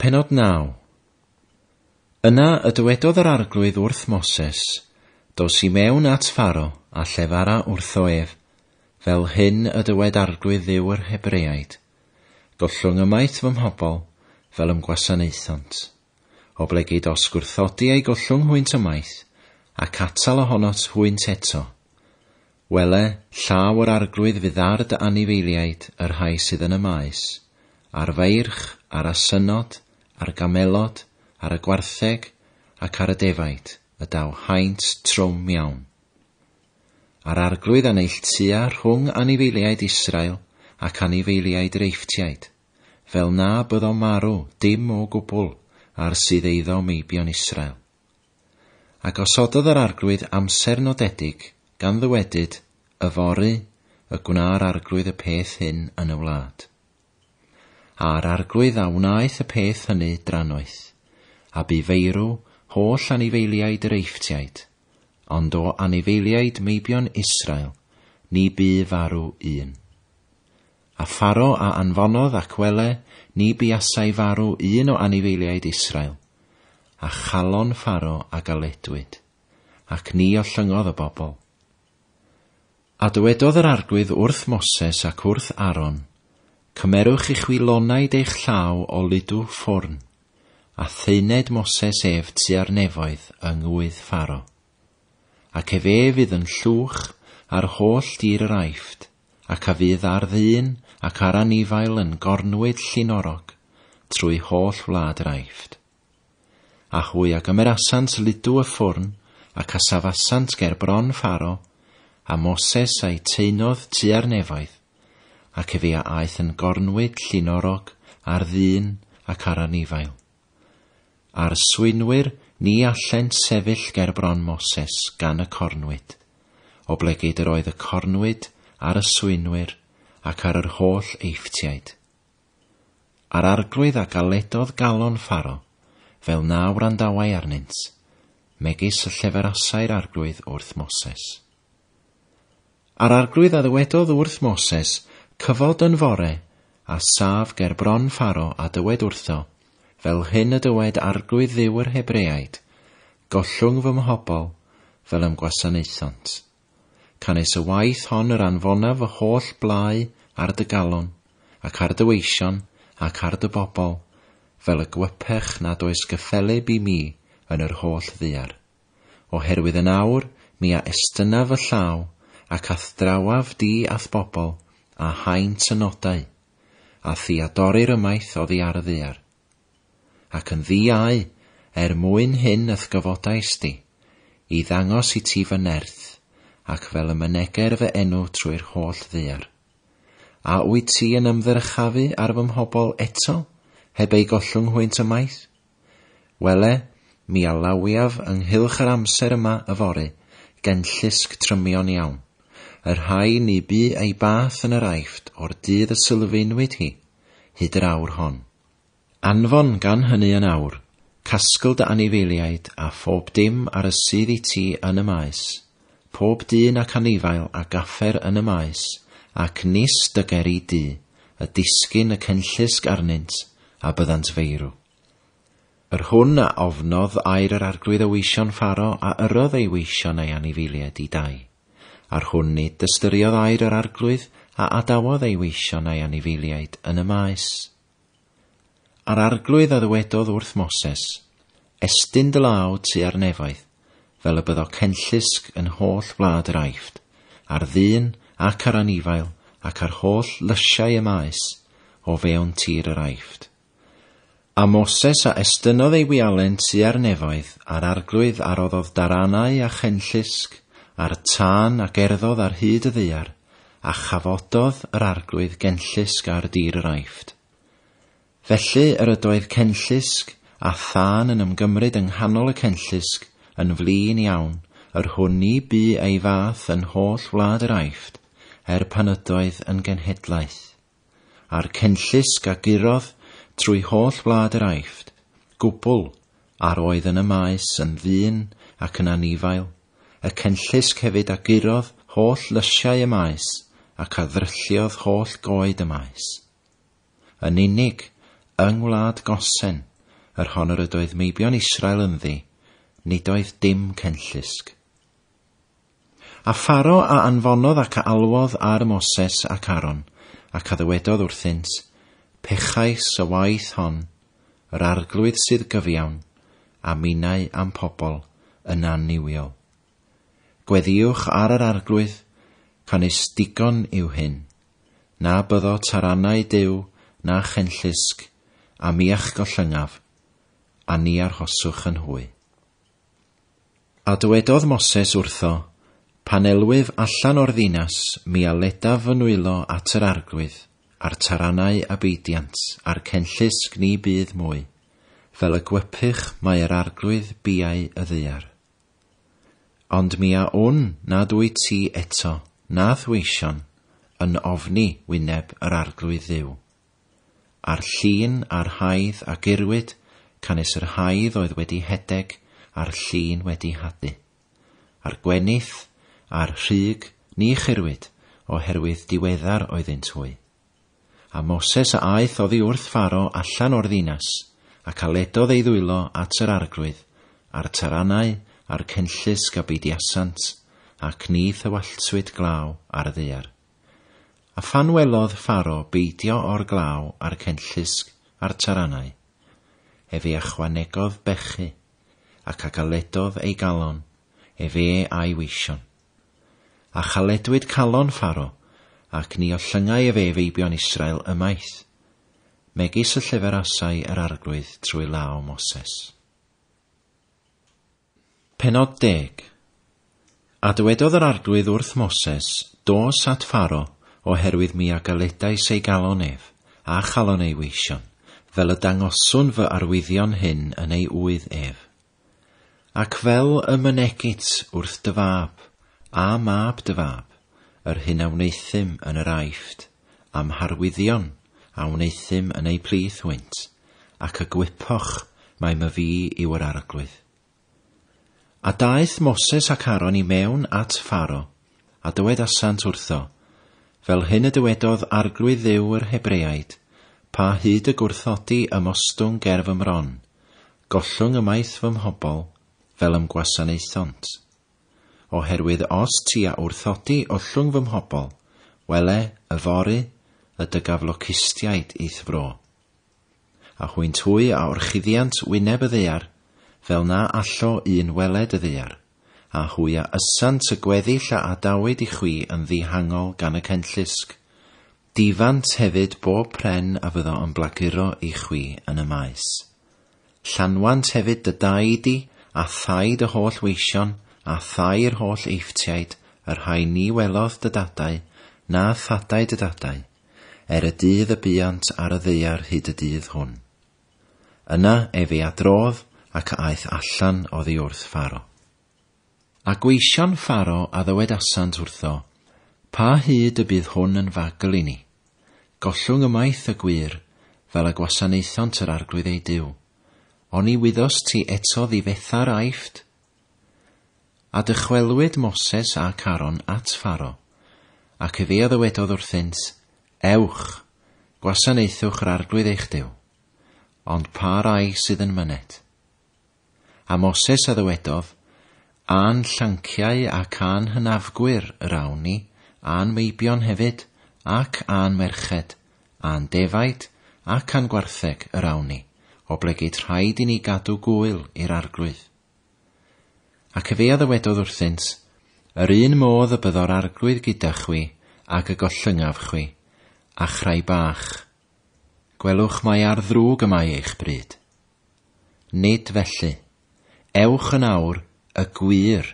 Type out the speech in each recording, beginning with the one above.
Penod naw. Yna y dywedodd yr arglwydd wrth Moses, dos i mewn at Faro a llefara wrtho ef, fel hyn y dywed arglwydd ddiw yr Hebreaid. Gollwng ymaith fy mhobol fel ymgwasanaethant. O blegid os gwrthodi ei gollwng hwynt ymaith, a catal ohonot hwynt eto. Wele, llaw yr arglwydd fydd ar anifeiliaid yr rhai sydd yn y maes, a'r feirch, a'r asynod, ar y gamelod, ar y gwartheg, ac ar y defaid, y daw haint trwm iawn. A'r arglwydd aneill tua rhwng anifeiliaid Israel ac anifeiliaid reifftiaid, fel na o marw dim o gwbl ar sydd eiddo meibion Israel. Ac osododd yr arglwydd amser nodedig gan ddywedyd y fory, y gwna'r arglwydd y peth hyn yn y wlad a'r arglwydd a wnaeth y peth hynny drannoeth, a bu feirw holl anifeiliaid yr eifftiaid, ond o anifeiliaid meibion Israel, ni bu farw un. A pharo a anfonodd ac wele, ni bu asau farw un o anifeiliaid Israel, a chalon pharo a galedwyd, ac ni o llyngodd y bobl. A dywedodd yr argwydd wrth Moses ac wrth Aaron, Cymerwch i chwi lonaid eich llaw o lydw ffwrn, a theined Moses ef ar nefoedd yng ngwydd pharo. Ac efe fydd yn llwch ar holl dir yr aifft, ac a fydd ar ddyn ac ar anifail yn gornwyd llinorog trwy holl wlad yr aifft. A hwy ag ymerasant lydw y ffwrn, ac asafasant ger bron pharo, a Moses a'i tu ar nefoedd, ac efi a aeth yn gornwyd llinorog ar ddyn ac ar anifail. A'r swynwyr ni allen sefyll ger bron Moses gan y cornwyd, o yr oedd y cornwyd ar y swynwyr ac ar yr holl eifftiaid. A'r arglwydd a galedodd galon ffaro, fel nawr andawau arnynt, megis y asau'r arglwydd wrth Moses. A'r arglwydd a ddywedodd wrth Moses Cyfod yn fore, a saf ger bron ffaro a dywed wrtho, fel hyn y dywed arglwydd ddiw yr Hebreaid, gollwng fy mhobol, fel ymgwasanaethant. gwasanaethont. Canes y waith hon yr anfonaf y holl blau ar dy galon, ac ar dy weision, ac ar dy bobl, fel y gwypech nad oes gyffeleb i mi yn yr holl ddiar. Oherwydd yn awr, mi a estynaf y llaw, ac athdrawaf di ath bobl, a haint tynodau, a thiadorir ymaith oddi ar y ddiar, Ac yn ddiau, er mwyn hyn yth gyfodais di, i ddangos i ti fy nerth, ac fel y myneger fy enw trwy'r holl ddiar. A wyt ti yn ymddyrchafu ar fy mhobol eto, heb ei gollwng hwynt ymaith? Wele, mi alawiaf ynghylch yr amser yma y fory, gen llusg trymion iawn yr rhai ni bu ei bath yn yr aifft o'r dydd y sylfaenwyd hi, hyd yr awr hon. Anfon gan hynny yn awr, casgl dy anifeiliaid a phob dim ar y sydd i ti yn y maes, pob dyn ac anifail a gaffer yn y maes, ac nis dyger i di, y disgyn y cynllusg arnynt a byddant feirw. Yr hwn a ofnodd air yr arglwydd y weision ffaro a yrodd ei weision ei anifeiliaid i dau a'r hwn nid ystyriodd air yr arglwydd a adawodd ei weisionau anifiliaid yn y maes. A'r arglwydd a ddywedodd wrth Moses, estyn dylaw tu ar nefoedd, fel y byddo cenllysg yn holl wlad yr aifft, ar ddyn ac ar anifail ac ar holl lysiau y maes o fewn tir yr aifft. A Moses a estynodd ei wialen tu ar nefoedd a'r arglwydd aroddodd daranau a chenllysg ar tân a gerddodd ar hyd y ddeiar, a chafododd yr arglwydd genllysg ar dir yr aifft. Felly yr ydoedd cenllysg a thân yn ymgymryd yng nghanol y cenllysg yn flin iawn yr hwnni bu ei fath yn holl wlad yr aifft er pan ydoedd yn genhedlaeth. A'r cenllysg a gurodd trwy holl wlad yr aifft, gwbl ar oedd yn y maes yn ddyn ac yn anifail, y cenllysg hefyd a gurodd holl lysiau y maes ac a ddrylliodd holl goed y maes. Yn unig, yng ngwlad gosen, yr honor y doedd meibion Israel ynddi, nid oedd dim cenllysg. A pharo a anfonodd ac a alwodd ar Moses ac Aron, ac a ddywedodd wrthynt, pechais y waith hon, yr arglwydd sydd gyfiawn, a minau am pobl yn anniwiol gweddiwch ar yr arglwydd, canys digon yw hyn. Na byddo tarannau dew na chenllysg, a miach gollyngaf, a ni arhoswch yn hwy. A dywedodd Moses wrtho, elwyf allan o'r ddinas, mi aledaf fy at yr arglwydd, a'r tarannau a beidiant, a'r cenllysg ni bydd mwy, fel y gwepych mae arglwydd biau y ddeiar. Ond mi a wn nad wyt ti eto, na ddweision, yn ofni wyneb yr arglwydd ddiw. A'r llun a'r haidd a gyrwyd, canis yr haidd oedd wedi hedeg a'r llun wedi hadu. A'r gwenith a'r rhyg ni chyrwyd oherwydd diweddar oeddynt hwy. A Moses a aeth oddi wrth faro allan o'r ddinas, ac aledodd ei ddwylo at yr arglwydd, a'r taranau a'r cenllysg a beidi asant, ac ni thywalltwyd glaw ar y ddear. A phan welodd pharo beidio o'r glaw a'r cynllusg a'r taranau, ei achwanegodd bechu, ac agaledodd ei galon, ei a'i weision. A chaledwyd calon pharo ac ni o llyngau ei feibion Israel ymaith. Megis y llyfr asau yr arglwydd trwy law Moses. Penod deg. A dywedodd yr arglwydd wrth Moses, dos at ffaro, oherwydd mi agaledau ei galon ef, a chalon ei weision, fel y dangoswn fy arwyddion hyn yn ei wydd ef. Ac fel y mynegit wrth dyfab, a mab dyfab, yr hyn a wneithym yn yr aifft, am harwyddion a wneithym yn ei plith wynt, ac y gwypoch mae my fi i'w yr arglwydd. A daeth Moses ac Aaron i mewn at Faro, a asant wrtho, fel hyn y dywedodd arglwydd ddew yr Hebreaid, pa hyd y gwrthodi y mostwng gerf ymron, gollwng ymaith fy mhobol, fel ymgwasanaethont. Oherwydd os ti a wrthodi ollwng fy mhobol, wele, y fori y dygaflocustiaid eithfro. A hwynt hwy a orchuddiant wyneb y ddear, fel na allo un weled y ddear, a hwy a ysant y gweddill a adawyd i chwi yn ddihangol gan y cenllysg. Difant hefyd bob pren a fyddo yn blaguro i chwi yn y maes. Llanwant hefyd dy daid i, a thaid y holl weision, a thai'r holl eifftiaid, yr rhai ni welodd dy dadau, na thadau dy dadau, er y dydd y buant ar y ddeiar hyd y dydd hwn. Yna ef adrodd ac aeth allan oddi wrth Pharo. A gweision Pharo a ddywed asant wrtho, pa hyd y bydd hwn yn fagl i ni? Gollwng ymaith y gwir, fel y gwasanaethant yr arglwydd ei diw. O'n i wyddos ti eto ddifetha'r aifft? A dychwelwyd Moses a Caron at Pharo, ac iddi a ddywedodd wrthynt, Ewch, gwasanaethwch yr arglwydd eich diw, ond pa rai sydd yn mynedd? a Moses a ddywedodd, a'n llanciau ac a'n hynafgwyr yr awn ni, a'n meibion hefyd, ac a'n merched, a'n defaid, ac a'n gwartheg yr awn ni, o blegyd rhaid i ni gadw gwyl i'r arglwydd. Ac fe a ddywedodd wrthynt, yr un modd y byddo'r arglwydd gyda chwi, ac y gollyngaf chwi, a chrai bach. Gwelwch mai ar ddrwg yma eich bryd. Nid felly, Ewch yn awr y gwir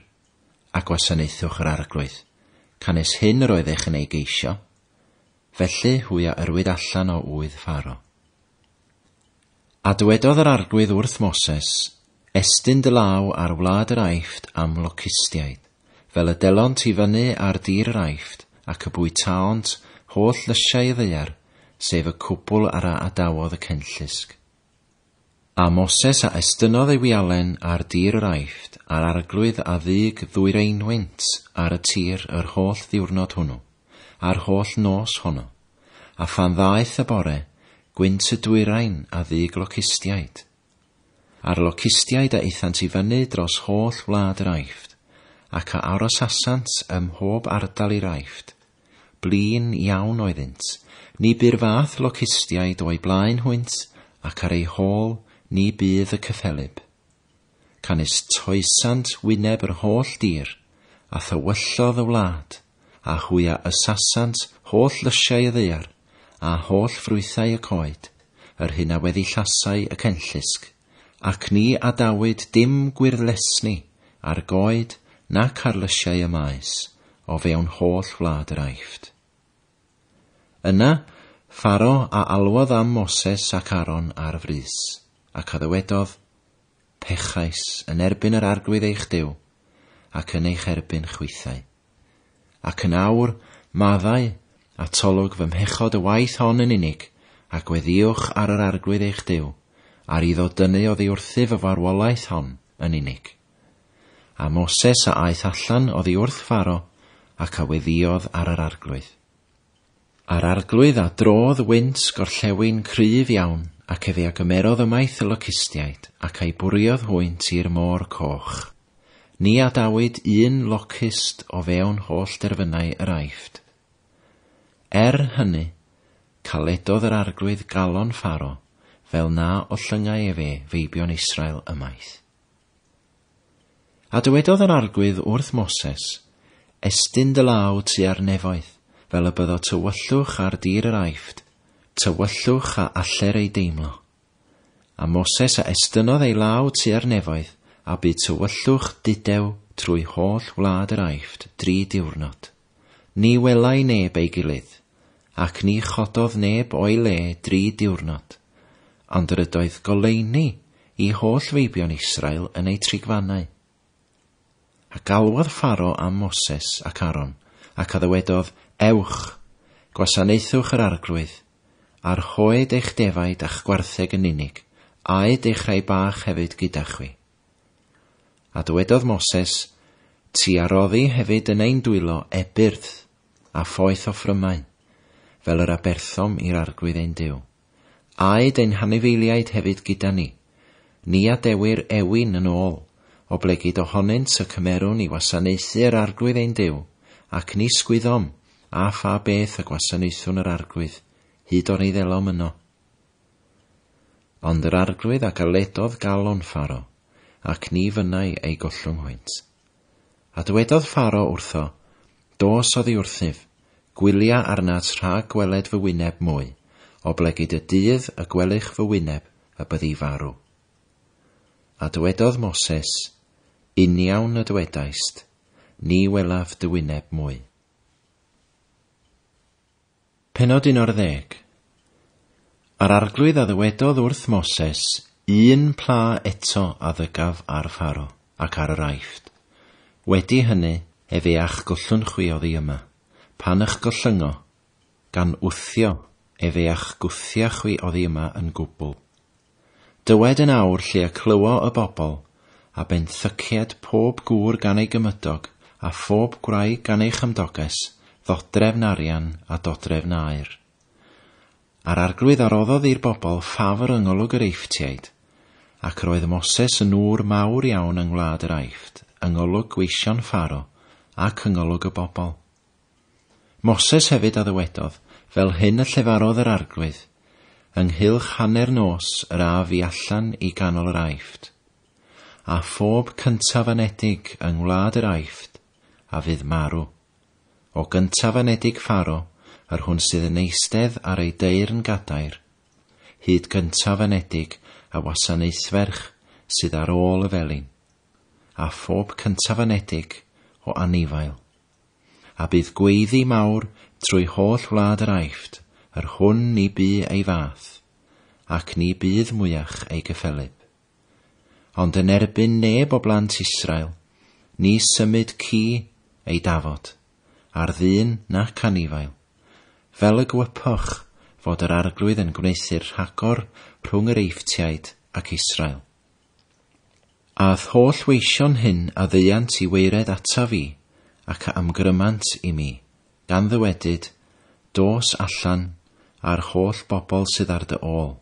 a gwasanaethwch yr arglwydd, can es hyn yr oedd eich yn ei geisio, felly hwy a yrwyd allan o wydd faro. A dywedodd yr arglwydd wrth Moses, estyn dylaw law ar wlad yr aifft am locustiaid, fel y delon ti fyny ar dir yr aifft ac y taont holl lysiau y ddeiar, sef y cwbl ar a adawodd y cenllysg. A Moses a estynodd ei wialen ar dir yr aifft a'r arglwydd a ddig ddwyreunwynt ar y tir yr holl ddiwrnod hwnnw, a'r holl nos honno, a phan ddaeth y bore, gwynt y dwyrain a ddig locustiaid. A'r locustiaid a eithant i fyny dros holl wlad yr aifft, ac a aros asant ym mhob ardal i'r aifft. Blin iawn oeddynt, ni byr fath locustiaid o'i blaen hwynt ac ar ei hôl ni bydd y cyffelib. Canis toesant wyneb yr holl dir, a thywyllodd y wlad, a a ysasant holl lysiau y ddeir, a holl ffrwythau y coed, yr hyn a weddi llasau y cenllysg, ac ni adawyd dim gwirlesni ar goed na carlysiau y maes, o fewn holl wlad yr aifft. Yna, Faro a alwodd am Moses ac Aron ar frys ac a ddywedodd, Pechais yn erbyn yr argwydd eich diw, ac yn eich erbyn chwithau. Ac yn awr, maddau, a tolwg fy mhechod y waith hon yn unig, a gweddiwch ar yr argwydd eich diw, ar iddo dynnu o ddiwrthu fy farwolaeth hon yn unig. A Moses a aeth allan o ddiwrth faro, ac a weddiodd ar yr arglwydd. A'r arglwydd a drodd wynt gorllewin cryf iawn, ac a gymerodd ymaith y locustiaid, ac a'i bwriodd hwynt i'r môr coch. Ni adawyd un locust o fewn holl derfynau yr aifft. Er hynny, caledodd yr arglwydd galon ffaro, fel na o llyngau e fe feibion Israel ymaith. A dywedodd yr argwydd wrth Moses, Estyn dy law tu ar nefoeth, fel y o tywyllwch ar dir yr aifft, tywyllwch a aller ei deimlo. A Moses a estynodd ei law ar nefoedd, a bydd tywyllwch didew trwy holl wlad yr aifft dri diwrnod. Ni welai neb ei gilydd, ac ni chododd neb o'i le dri diwrnod, ond yr ydoedd goleini i holl feibion Israel yn ei trigfannau. A galwodd Faro am Moses ac Aron, ac ddywedodd, Ewch, gwasanaethwch yr arglwydd, arhoed eich defaid a'ch gwartheg yn unig, aed eich rhai bach hefyd gyda chwi. A dywedodd Moses, ti aroddi hefyd yn ein dwylo ebyrth a phoeth o ffrymau, fel yr aberthom i'r arglwydd ein diw. Aed ein hanifeiliaid hefyd gyda ni, ni dewir ewin yn ôl, o blegyd ohonynt y cymerwn i wasanaethu'r arglwydd ein diw, ac ni sgwyddom a pha beth y gwasanaethwn yr argwydd, hyd o'r ei ddelom yno. Ond yr argwydd ac aledodd galon pharo, ac ni fynnau ei hwynt. A dywedodd pharo wrtho, dos oddi wrthyf, gwylia arnat rhag gweled fy wyneb mwy, o blegyd y dydd y gwelych fy wyneb y byddi farw. A dywedodd Moses, uniawn y dywedaist, ni welaf dy wyneb mwy. Penod un o'r ddeg. Ar arglwydd a ddywedodd wrth Moses, un pla eto a ddygaf ar ffaro ac ar yr aifft. Wedi hynny, efe ach gollwn chwi oddi yma, pan eich gollyngo, gan wthio, efe ach gwthio chwi oddi yma yn gwbl. Dywed yn awr lle y clywo y bobl, a benthyciad pob gŵr gan ei gymydog, a phob gwraig gan ei chymdoges, ddodrefn arian a dodrefn aur. A'r arglwydd aroddodd i'r bobl ffafr yng ngolwg yr Eifftiaid, ac roedd Moses yn ŵr mawr iawn yng ngwlad yr aifft, yng ngolwg gweision ffaro, ac yng ngolwg y bobl. Moses hefyd a ddywedodd, fel hyn y llefarodd yr arglwydd, ynghylch hanner nos yr a fi allan i ganol yr aifft, a phob cyntaf anedig yng ngwlad yr aifft, a fydd marw o gyntaf edig ffaro yr hwn sydd yn eistedd ar ei yn gadair, hyd gyntaf edig a wasanaethferch sydd ar ôl y felin, a phob cyntaf edig o anifail. A bydd gweiddi mawr trwy holl wlad yr aifft yr hwn ni bu ei fath, ac ni bydd mwyach ei gyffelyb. Ond yn erbyn neb o blant Israel, ni symud ci ei dafod ar ddyn nac anifail. Fel y gwypoch fod yr arglwydd yn gwneithu'r rhagor rhwng yr eifftiaid ac Israel. Ath holl weision hyn a ddeiant i weired ata fi ac a amgrymant i mi, gan ddywedyd, dos allan a'r holl bobl sydd ar dy ôl,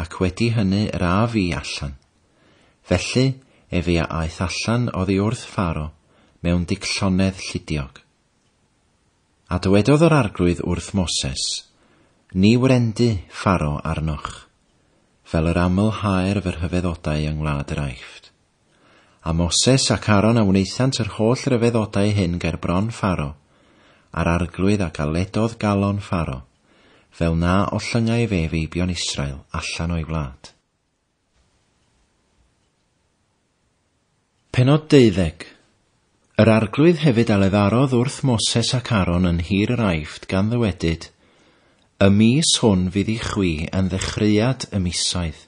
ac wedi hynny yr a fi allan. Felly, efi a aeth allan oddi wrth ffaro mewn dicllonedd llidiog. A dywedodd yr arglwydd wrth Moses, Ni wrendu pharo arnoch, fel yr aml haer fy rhyfeddodau yng ngwlad yr aifft. A Moses ac Aron a wneithant yr holl ryfeddodau hyn ger bron pharo, a'r arglwydd ac aledodd galon pharo, fel na o llyngau fe feibion Israel allan o'i wlad. Penod deuddeg Yr arglwydd hefyd a leddarodd wrth Moses ac Aron yn hir yr aifft gan ddywedyd, Y mis hwn fydd i chwi yn ddechreuad y misoedd,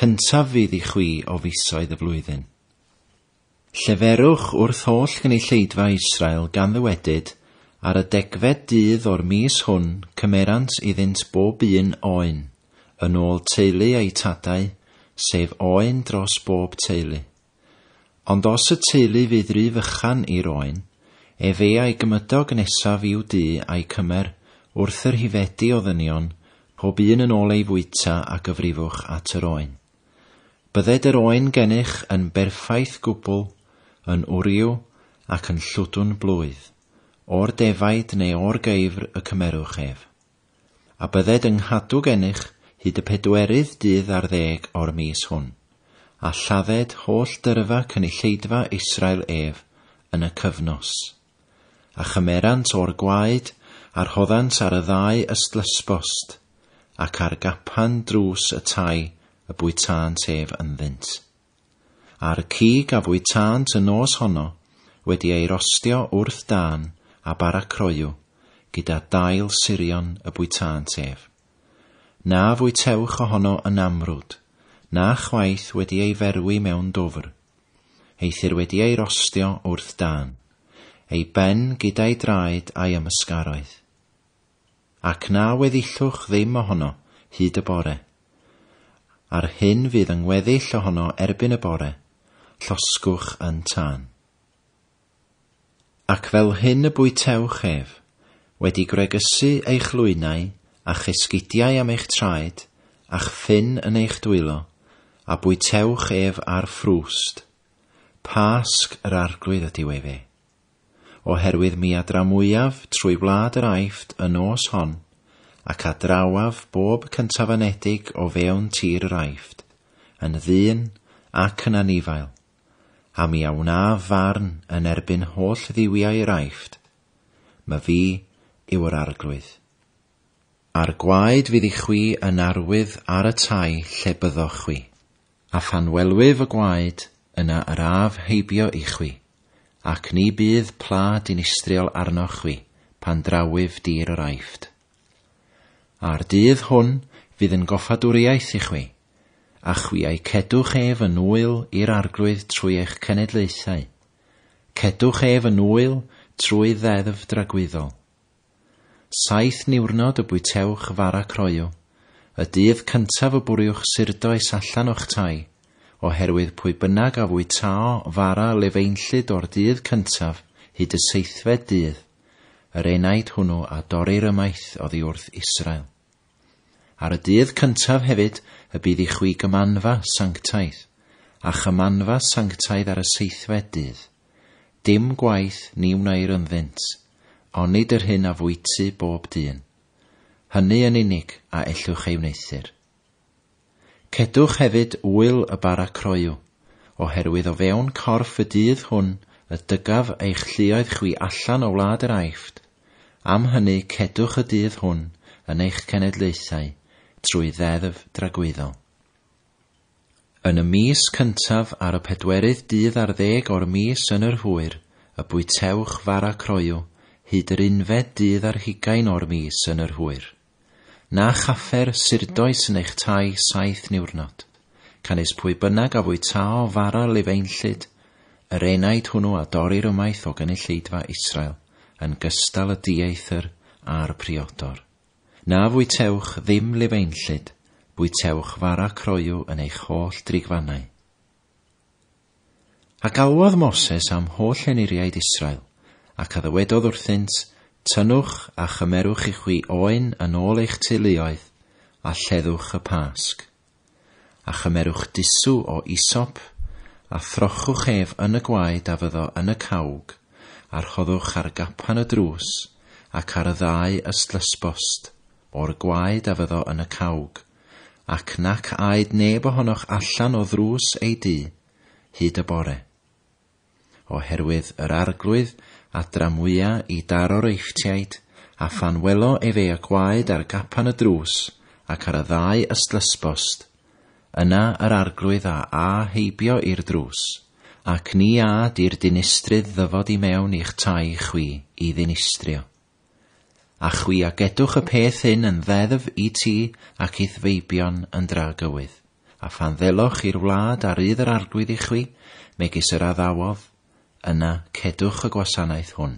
cyntaf fydd i chwi o fisoedd y flwyddyn. Lleferwch wrth holl gynulleidfa Israel gan ddywedyd ar y degfed dydd o'r mis hwn cymerant iddynt bob un oen, yn ôl teulu ei tadau, sef oen dros bob teulu Ond os y teulu fydd rhy fychan i'r oen, ef a'i gymydog nesaf i'w di a'i cymer wrth yr hifedu o ddynion, pob un yn ôl ei fwyta a gyfrifwch at yr oen. Bydded yr oen gennych yn berffaith gwbl, yn wriw ac yn llwdwn blwydd, o'r defaid neu o'r geifr y cymerwch ef. A bydded yng nghadw gennych hyd y pedwerydd dydd ar ddeg o'r mis hwn a lladded holl dyrfa cynulleidfa Israel ef yn y cyfnos, a chymerant o'r gwaed a'r hoddant ar y ddau ystlysbost, ac ar gapan drws y tai y bwytant tef yn ddynt. A'r cig a bwytant y nos honno wedi ei rostio wrth dan a bara croiw gyda dail sirion y bwytant tef. Na fwytewch ohono yn amrwd, na chwaith wedi ei ferwi mewn dofr. Eithir wedi ei rostio wrth dan, ei ben gyda'i draed a'i ymysgaroedd. Ac na weddillwch ddim ohono hyd y bore. Ar hyn fydd yng ngweddill ohono erbyn y bore, llosgwch yn tân. Ac fel hyn y bwytewch ef, wedi gregysu eich lwynau a chysgidiau am eich traed, a'ch ffyn yn eich dwylo, a bwytewch ef ar ffrwst. Pasg yr arglwydd ydi wei fe. Oherwydd mi adra mwyaf trwy wlad yr aifft yn nos hon, ac adrawaf bob cyntafenedig o fewn tir yr aifft, yn ddyn ac yn anifail, a mi awna farn yn erbyn holl ddiwiau yr aifft. Mae fi yw yr arglwydd. A'r gwaed fydd i chwi yn arwydd ar y tai lle byddoch chwi a phan welwyf y gwaed, yna yr af heibio i chwi, ac ni bydd pla dinistriol arno chwi, pan drawyf dir yr aifft. A'r dydd hwn fydd yn goffadwriaeth i chwi, a chwiau cedwch ef yn wyl i'r arglwydd trwy eich cenedlaethau. Cedwch ef yn wyl trwy ddeddf dragwyddol. Saith niwrnod y bwytewch fara croiw, y dydd cyntaf y bwriwch surdoes allan o'ch tai, oherwydd pwy bynnag a fwy tao fara lefeinllyd o'r dydd cyntaf hyd y seithfed dydd, yr enaid hwnnw a dorri'r ymaith oddi wrth Israel. Ar y dydd cyntaf hefyd y bydd i chwi gymanfa sanctaidd, a chymanfa sanctaidd ar y seithfed dydd. Dim gwaith ni wnair yn ddynt, ond nid yr hyn a fwyty bob dyn hynny yn unig a ellwch ei wneithir. Cedwch hefyd wyl y bara croiw, oherwydd o fewn corff y dydd hwn y dygaf eich lluoedd chwi allan o wlad yr aifft. Am hynny cedwch y dydd hwn yn eich cenedlaethau trwy ddeddf dragwyddol. Yn y mis cyntaf ar y pedwerydd dydd ar ddeg o'r mis yn yr hwyr, y bwytewch fara croiw, hyd yr unfed dydd ar hugain o'r mis yn yr hwyr na chaffer surdoes yn eich tai saith niwrnod, canis pwy bynnag a fwy ta o fara lifeinllyd, yr enaid hwnnw a dorri'r ymaith o gynulleidfa Israel yn gystal y dieithr a'r priodor. Na tewch ddim lifeinllyd, bwytewch fara croiw yn eich holl drigfannau. A galwodd Moses am holl eniriaid Israel, ac ddywedodd wrthynt, Tynwch a chymerwch i chwi oen yn ôl eich teuluoedd a lleddwch y pasg. A chymerwch disw o isop a throchwch ef yn y gwaed a fyddo yn y cawg a rhoddwch ar gapan y drws ac ar y ddau ystlysbost o'r gwaed a fyddo yn y cawg ac nac aed neb ohonoch allan o ddrws ei di hyd y bore. Oherwydd yr arglwydd a mwya i daro'r eichtiaid, a phanwelo welo ef ei gwaed ar gapan y drws, ac ar y ddau ystlysbost. Yna yr arglwydd a a heibio i'r drws, ac ni a di'r dinistrydd ddyfod i mewn i'ch tai chwi i ddinistrio. A chwi a gedwch y peth hyn yn ddeddf i ti ac i ddfeibion yn dra gywydd. A phan ddelwch i'r wlad ar ydd yr arglwydd i chwi, megis yr addawodd yna cedwch y gwasanaeth hwn.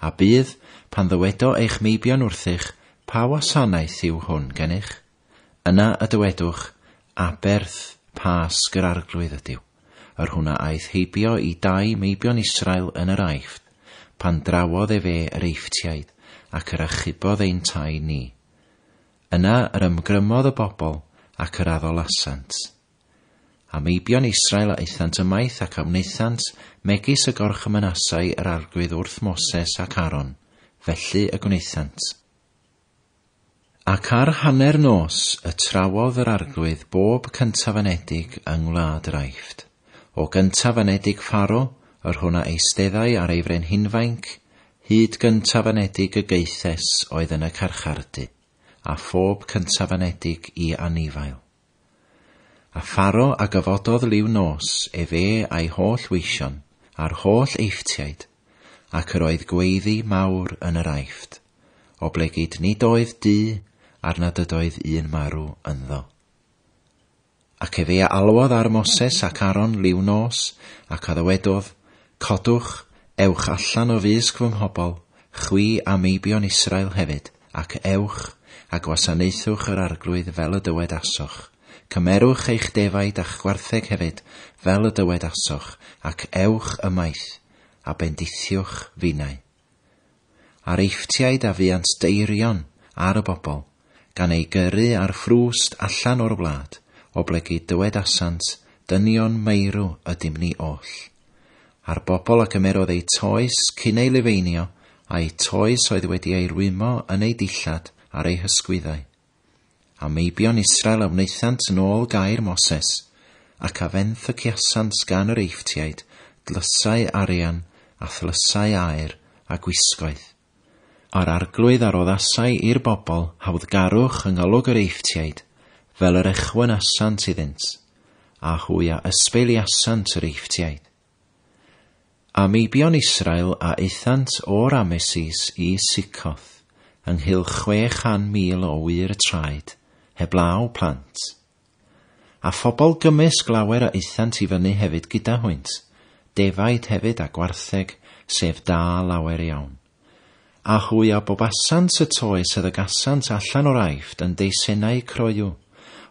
A bydd, pan ddywedo eich meibion wrthych, pa wasanaeth yw hwn gennych? Yna y dywedwch, a berth pasg yr arglwydd ydyw. Yr hwnna aeth heibio i dau meibion Israel yn yr aifft, pan drawodd e fe yr eifftiaid ac yr achubodd ein tai ni. Yna yr ymgrymodd y bobl ac yr addol asant a meibion Israel a eithant ymaith ac amwneithant, megis y gorch y mynasau yr argwydd wrth Moses ac Aron, felly y gwneithant. Ac ar hanner nos y trawodd yr argwydd bob cyntaf anedig yng ngwlad yr aifft, o gyntaf anedig ffaro, yr hwnna eisteddau ar ei hinfainc, hyd gyntaf anedig y geithes oedd yn y carchardu, a phob cyntaf anedig i anifail. A Pharo a gyfododd liw nos ef e a'i holl weision a'r holl eifftiaid, ac yr oedd gweiddi mawr yn yr aifft, o ble gyd nid oedd di ar nad ydoedd un marw ynddo. Ac ef e alwodd ar Moses ac Aron liw nos, ac a ddywedodd, Codwch, ewch allan o fysg fy mhobol, chwi a meibion Israel hefyd, ac ewch a gwasanaethwch yr arglwydd fel y aswch.' Cymerwch eich defaid a'ch gwartheg hefyd, fel y dywed aswch ac ewch ymaith, a bendithiwch finau. eifftiaid a fiant deirion ar y bobl, gan ei gyrru ar ffrwst allan o'r wlad, o blegu dywed asant, dynion meirw y dimni oll. A'r bobl ac ymerodd ei toes cyn ei lifeinio, a'i toes oedd wedi ei rwymo yn ei dillad ar ei hysgwyddau a meibion Israel a wneithant yn ôl gair Moses, ac fenth y ciasant gan yr eifftiaid, dlysau arian a thlysau aer a gwisgoedd. A'r arglwydd ar oddasau i'r bobl hawdd garwch yng ngolwg yr eifftiaid, fel yr echwyn asant iddynt, a hwy a ysbeili asant yr eifftiaid. A meibion Israel a eithant o'r Amesis i Sicoth, ynghylch 600,000 mil o wir traed, heblaw plant. A phobl gymysg lawer a eithant i fyny hefyd gyda hwynt, defaid hefyd a gwartheg, sef da lawer iawn. A hwy a bob asant y toes sydd y gasant allan o'r aifft yn deisennau croiw,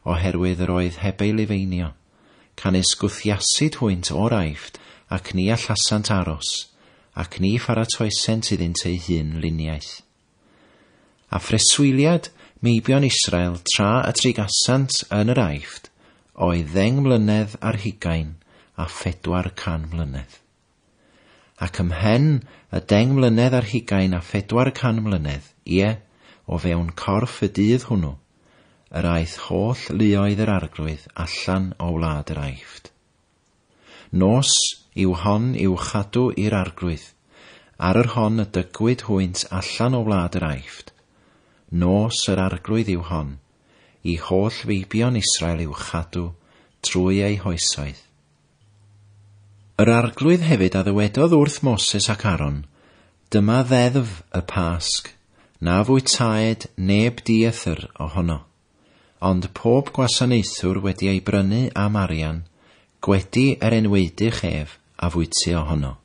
oherwydd yr oedd heb ei lifeinio, can esgwthiasyd hwynt o'r aifft ac ni allasant aros, ac ni pharatoesent iddynt ei hun luniaeth. A phreswiliad – meibion Israel tra y gasant yn yr aifft oedd ddeng mlynedd ar hugain a phedwar can mlynedd. Ac ymhen y deng mlynedd ar hugain a phedwar can mlynedd, ie, o fewn corff y dydd hwnnw, yr aeth holl luoedd yr arglwydd allan o wlad yr aifft. Nos yw hon yw chadw i'r arglwydd, ar yr hon y dygwyd hwynt allan o wlad yr aifft, nos yr arglwydd yw hon, i holl feibion Israel yw chadw trwy ei hoesoedd. Yr arglwydd hefyd a ddywedodd wrth Moses ac Aron, dyma ddeddf y pasg, na fwy taed neb diethyr ohono, ond pob gwasanaethwr wedi ei brynu a Marian, gwedi yr er enweidu chef a fwyty ohono.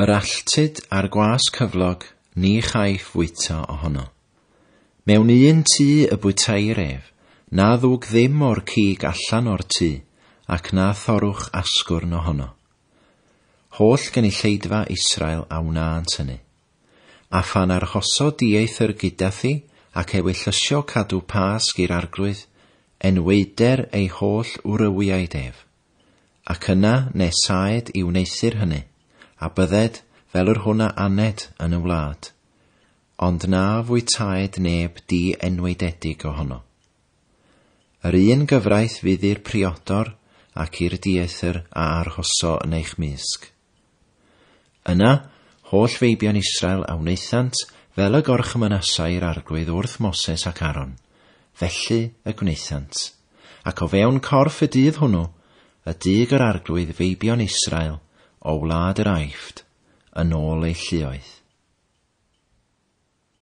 Yr alltyd a'r gwas cyflog ni chaiff fwyta ohono. Mewn un tŷ y bwytai ref, na ddwg ddim o'r cig allan o'r tŷ, ac na thorwch asgwrn ohono. Holl lleidfa Israel a wna'n tynnu. A phan arhosod dieithyr gyda thi, ac e wyllysio cadw pasg i'r arglwydd, enweider ei holl wrywiau def. Ac yna nesaed i wneithir hynny, a bydded fel yr hwnna aned yn y wlad ond na fwytaed neb di enwaededig ohono. Yr un gyfraith fydd i'r priodor ac i'r diethyr a arhoso yn eich misg. Yna, holl feibion Israel a wneithant fel y gorch ymynasau i'r arglwydd wrth Moses ac Aron, felly y gwneithant, ac o fewn corff y dydd hwnnw, y dig yr arglwydd feibion Israel o wlad yr aifft, yn ôl eu lluoedd.